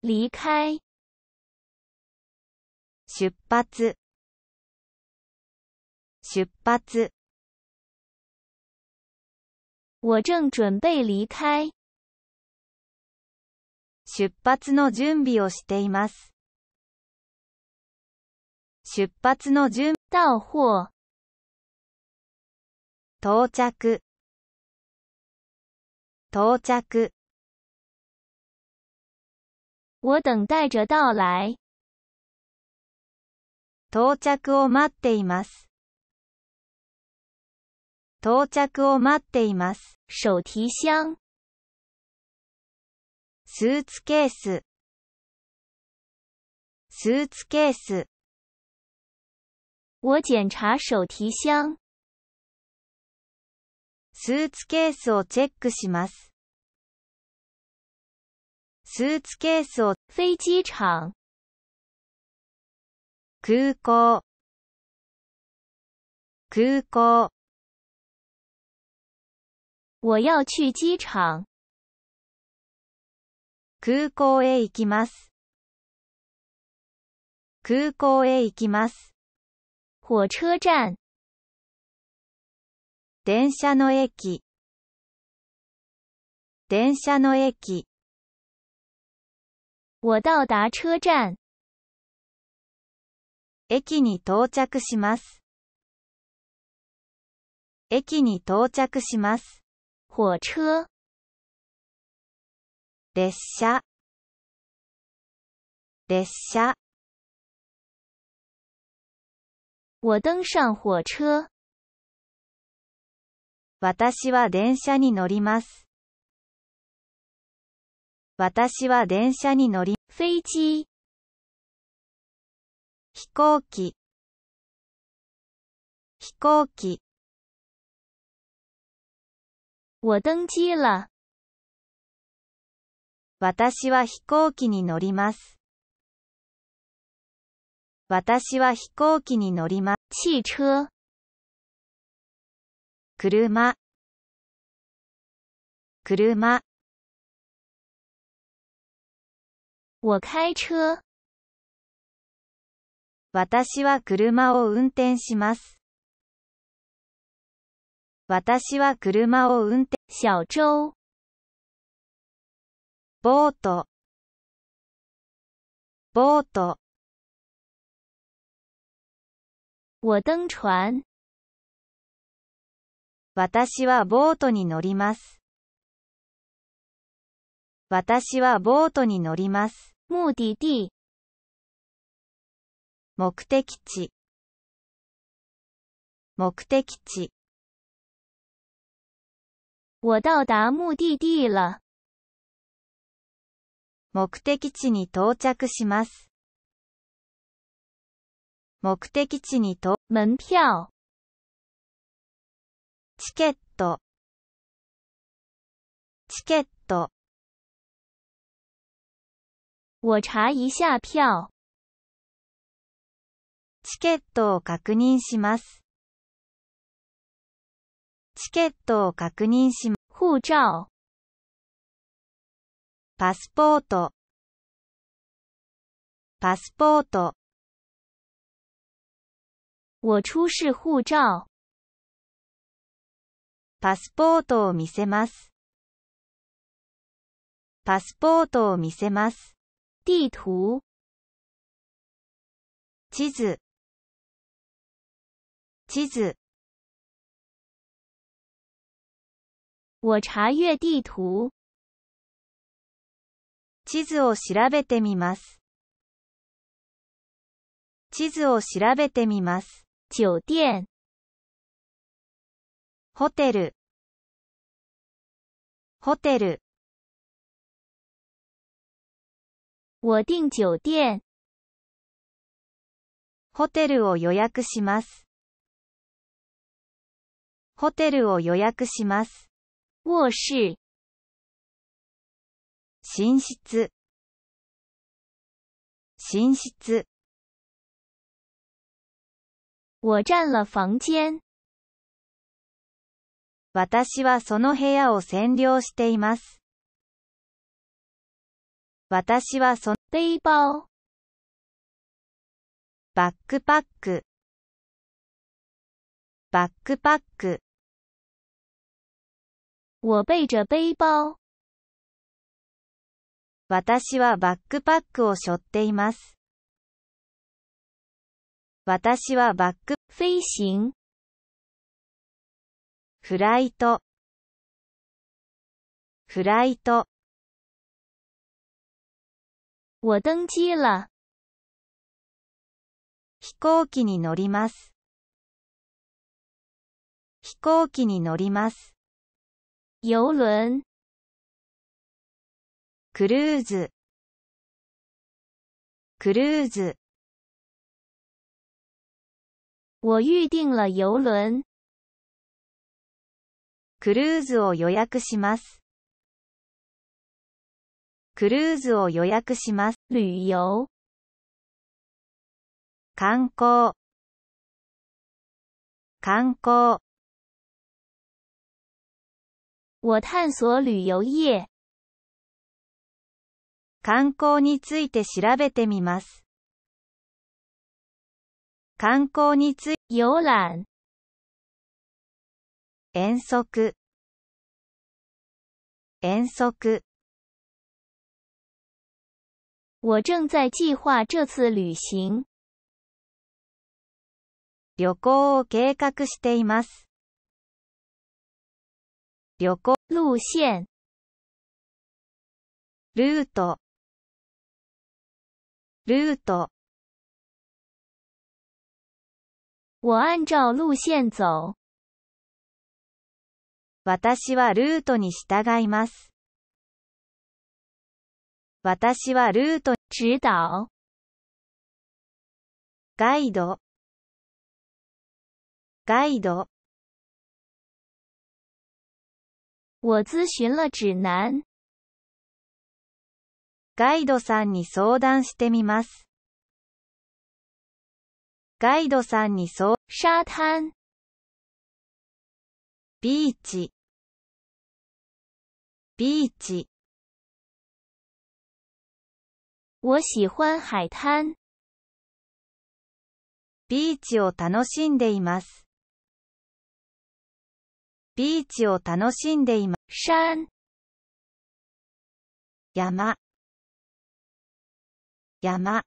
離開出発出発我正准备离开出発の準備をしています。出発の準備。到到着到着我等待着到来。到着を待っています。到着を待っています。手提箱。スーツケース。スーツケース。我检查手提箱。スーツケースをチェックします。スーツケースを飛機場空港空港我要去机场空港へ行きます空港へ行きます火車站電車の駅電車の駅我到达车站。駅に到着します。駅に到着します。火車。列車。列車。我登上火车。私は電車に乗ります。私は電車に乗り、飛飛行機。飛行機。我登机了。私は飛行機に乗ります。私は飛行機に乗ります。汽車。車。車。我开车。私は車を運転します。私は車を運転、小舟。ボート、ボート。我登船。私はボートに乗ります。私はボートに乗ります。目的地目的地目的地我到达目的地了。目的地に到着します。目的地に到、門票。チケット。チケット。我查一下票。チケットを確認します。チケットを確認します。護照。パスポート。パスポート。我出示護照。パスポートを見せます。パスポートを見せます。地图地図地図我查阅地图地図を調べてみます。地図を調べてみます。酒店ホテルホテル我订酒店。ホテルを予約します。ホテルを予約します。卧室。寝室。寝室。我占了房间。私はその部屋を占領しています。私はそのペーバックパックバックパック我背着背包私はバックパックを背負っています。私はバック、飞行。フライト。フライト。我登机了。飛行機に乗ります。飛行機に乗ります。游輪。クルーズ。クルーズ。我预定了游轮。クルーズを予約します。クルーズを予約します。旅遊観光観光我探索旅遊業観光について調べてみます。観光について遊覧遠足遠足我正在计划这次旅行。旅行を計画しています。旅行、路線、ルート、ルート。我按照路線走。私はルートに従います。私はルート、指導、ガイド、ガイド。我咨询了指南。ガイドさんに相談してみます。ガイドさんにそう、沙滩、ビーチ、ビーチ。我喜欢海滩。ビーチを楽しんでいます。ビーチを楽しんでいます。山山山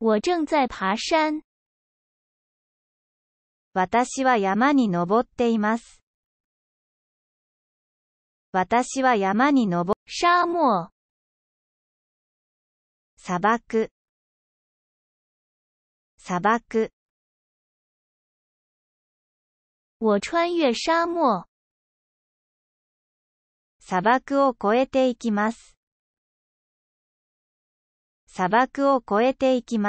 我正在爬山。私は山に登っています。私は山に登る。沙漠。砂漠。砂漠。我穿越沙漠。砂漠を越えていきます。砂漠を越えていきます。